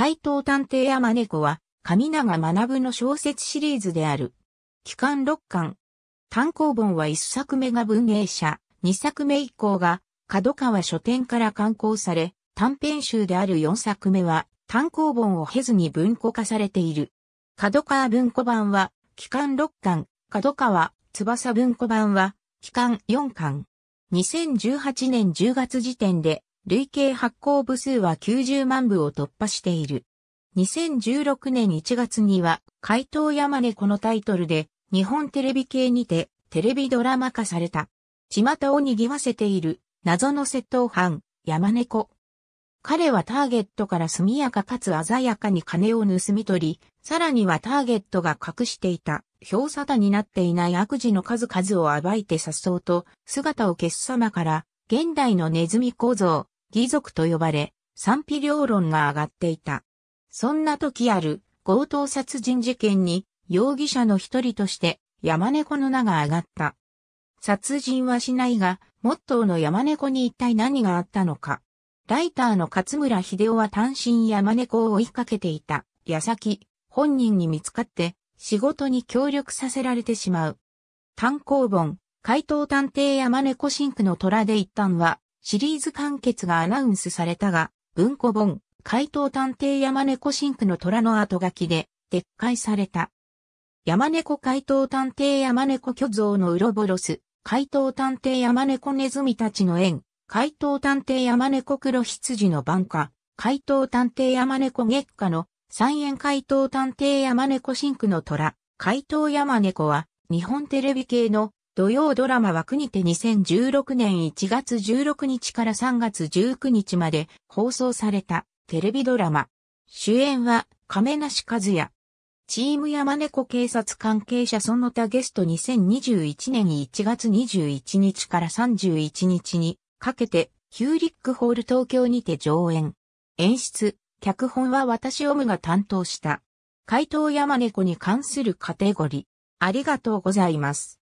怪盗探偵山猫は、神永学の小説シリーズである。期間6巻。単行本は1作目が文芸社、2作目以降が、角川書店から刊行され、短編集である4作目は、単行本を経ずに文庫化されている。角川文庫版は、期間6巻、角川、翼文庫版は、期間4巻。2018年10月時点で、累計発行部数は90万部を突破している。2016年1月には、怪盗山猫のタイトルで、日本テレビ系にて、テレビドラマ化された。巷を賑わせている、謎の窃盗犯、山猫。彼はターゲットから速やかかつ鮮やかに金を盗み取り、さらにはターゲットが隠していた、表沙汰になっていない悪事の数々を暴いて颯爽と、姿を消す様から、現代のネズミ構造、義族と呼ばれ、賛否両論が上がっていた。そんな時ある強盗殺人事件に容疑者の一人として山猫の名が上がった。殺人はしないが、モットーの山猫に一体何があったのか。ライターの勝村秀夫は単身山猫を追いかけていた。矢先、本人に見つかって仕事に協力させられてしまう。単行本、怪盗探偵山猫シンクの虎で一旦はシリーズ完結がアナウンスされたが、文庫本、怪盗探偵山猫シンクの虎の後書きで撤回された。山猫怪盗探偵山猫巨像のウロボロス、怪盗探偵山猫ネズミたちの縁、怪盗探偵山猫黒羊の晩下、怪盗探偵山猫月下の三円怪盗探偵山猫シンクの虎、怪盗山猫は日本テレビ系の土曜ドラマは国手2016年1月16日から3月19日まで放送されたテレビドラマ。主演は亀梨和也。チーム山猫警察関係者その他ゲスト2021年1月21日から31日にかけてヒューリックホール東京にて上演。演出、脚本は私オムが担当した。怪盗山猫に関するカテゴリー。ありがとうございます。